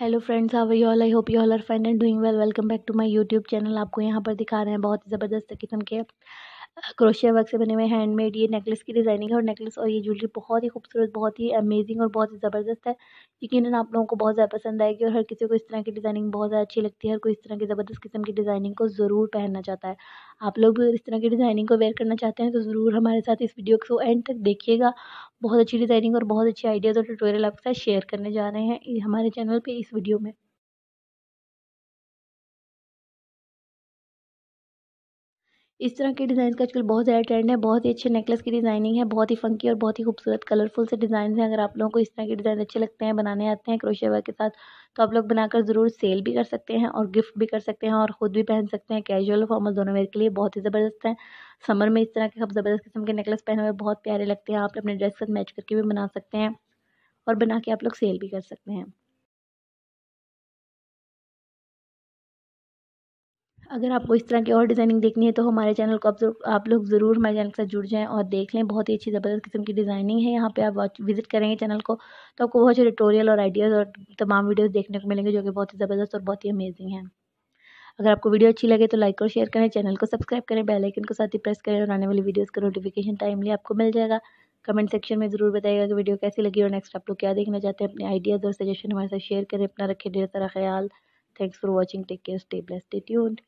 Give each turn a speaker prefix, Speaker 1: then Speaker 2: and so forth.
Speaker 1: hello friends how are you all I hope you all are fine and doing well welcome back to my YouTube channel आपको यहाँ पर दिखा रहे हैं बहुत ही ज़बरदस्त किस्म के क्रोशिया वर्क से बने हुए हैंडमेड ये नेकलेस की डिज़ाइनिंग है और नेकलेस और ये ज्वेलरी बहुत ही खूबसूरत बहुत ही अमेजिंग और बहुत ही ज़बरदस्त है यकीन आप लोगों को बहुत ज़्यादा पसंद आएगी और हर किसी को इस तरह की डिज़ाइनिंग बहुत ज़्यादा अच्छी लगती है हर कोई इस तरह की ज़बरदस्त किस्म की डिज़ाइनिंग को ज़रूर पहनना चाहता है आप लोग भी इस तरह की डिज़ाइनिंग को वेयर करना चाहते हैं तो ज़रूर हमारे साथ इस वीडियो को एंड तक देखिएगा बहुत अच्छी डिज़ाइनिंग और बहुत अच्छी आइडियाज़ और ट्यूटोरियल आपके साथ शेयर करने जा रहे हैं हमारे
Speaker 2: चैनल पर इस वीडियो में
Speaker 1: इस तरह के डिज़ाइन का आजकल बहुत ज़्यादा ट्रेंड है बहुत ही अच्छे नेकलेस की डिज़ाइनिंग है बहुत ही फंकी और बहुत ही खूबसूरत कलरफुल से डिज़ाइन हैं अगर आप लोगों को इस तरह के डिज़ाइन अच्छे लगते हैं बनाने आते हैं क्रोशिया वर्क के साथ तो आप लोग बनाकर ज़रूर सेल भी कर सकते हैं और गिफ्ट भी कर सकते हैं और ख़ुद भी पहन सकते हैं कैजुअल फॉर्मल दोनों वेयर के लिए बहुत ही ज़बरदस्त है समर में इस तरह के ज़बरदस्त किस्म के नेकलेस पहने हुए बहुत प्यारे लगते हैं आप अपने ड्रेस के साथ मैच करके भी बना सकते हैं और बना के आप लोग सेल भी कर सकते हैं अगर आपको इस तरह की और डिज़ाइनिंग देखनी है तो हमारे चैनल को आप आप लोग ज़रूर हमारे चैनल के साथ जुड़ जाएं और देख लें बहुत ही अच्छी ज़बरदस्त किस्म की डिज़ाइनिंग है यहाँ पे आप वॉच विजिट करेंगे चैनल को तो आपको बहुत सारे ट्यूटोरियल और आइडियाज़ और तमाम वीडियोस देखने को मिलेंगे जो कि बहुत ही ज़बरदस्त और बहुत ही अमेजिंग है अगर आपको वीडियो अच्छी लगे तो लाइक और शेयर करें चैनल को सब्सक्राइब करें बेल आइकन को साथ ही प्रेस करें और आने वाली वीडियोज़ का नोटिफिकेशन टाइमली आपको मिल जाएगा कमेंट सेक्शन में ज़रूर बताइएगा कि वीडियो कैसी लगी और नेक्स्ट आप लोग क्या देखना चाहते हैं अपने आइडियाज़ और सजेशन हमारे साथ शेयर करें अपना रखें ढेर सारा ख्याल thanks for watching take care stay blessed stay tuned